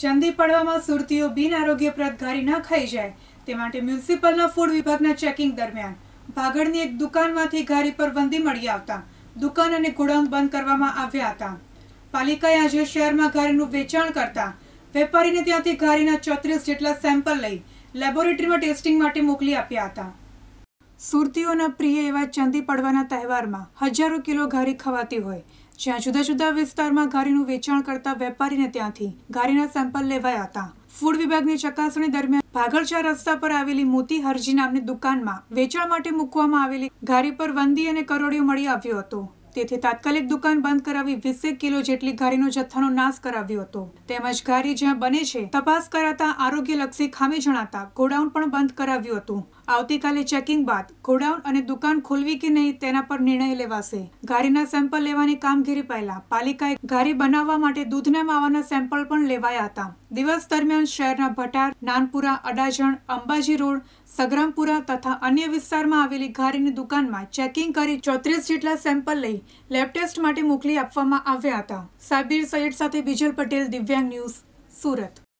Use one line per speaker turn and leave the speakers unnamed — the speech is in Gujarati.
ચંદી પડવામાં સુરતીઓ બિન આરોગ્યપ્રદ ઘારી ન ખાઈ જાય તે માટે મ્યુનિસિપલના ફૂડ વિભાગના ચેકિંગ દરમિયાન ભાગળની એક દુકાનમાંથી ઘારી પર બંદી મળી આવતા દુકાન અને ગોડાઉન બંધ કરવામાં આવ્યા હતા પાલિકાએ આજે શહેરમાં ઘારીનું વેચાણ કરતા વેપારીને ત્યાંથી ઘારીના ચોત્રીસ જેટલા સેમ્પલ લઈ લેબોરેટરીમાં ટેસ્ટિંગ માટે મોકલી આપ્યા હતા સુરતીઓના પ્રિય એવા ચંદી પડવાના તહેવારમાં હજારો કિલો ઘારી ખવાતી હોય જ્યાં જુદા જુદા વિસ્તારમાં ઘારીનું વેચાણ કરતા વેપારીને ત્યાંથી ઘારીના સેમ્પલ લેવાયા હતા ફૂડ વિભાગની ચકાસણી દરમિયાન ભાગળચા રસ્તા પર આવેલી મોતી હરજી નામની દુકાનમાં વેચાણ માટે મૂકવામાં આવેલી ઘારી પર વંદી અને કરોડિયો મળી આવ્યો હતો તેથી તાત્કાલિક દુકાન બંધ કરાવી વીસેક કિલો જેટલી ઘારીનો જથ્થાનો નાશ કરાવ્યો હતો તેમજ ઘારી જ્યાં બને છે તપાસ કરાતા આરોગ્યલક્ષી ખામી જણાતા ગોડાઉન પણ બંધ કરાવ્યું હતું આવતીકાલે ચેકિંગ બાદ ગોડાઉન અને દુકાન ખોલવી કે નહીં તેના પર નિર્ણય લેવાશે ઘારીના સેમ્પલ લેવાની કામગીરી પહેલા પાલિકાએ ઘારી બનાવવા માટે દૂધના માવાના સેમ્પલ પણ લેવાયા હતા દિવસ દરમિયાન શહેરના ભટાર નાનપુરા અડાજણ અંબાજી રોડ સગરામપુરા તથા અન્ય વિસ્તારમાં આવેલી ઘારીની દુકાનમાં ચેકિંગ કરી ચોત્રીસ જેટલા સેમ્પલ લઈ લેબ ટેસ્ટ માટે મોકલી આપવામાં આવ્યા હતા સાબિર સૈયદ સાથે બીજલ પટેલ દિવ્યાંગ ન્યૂઝ સુરત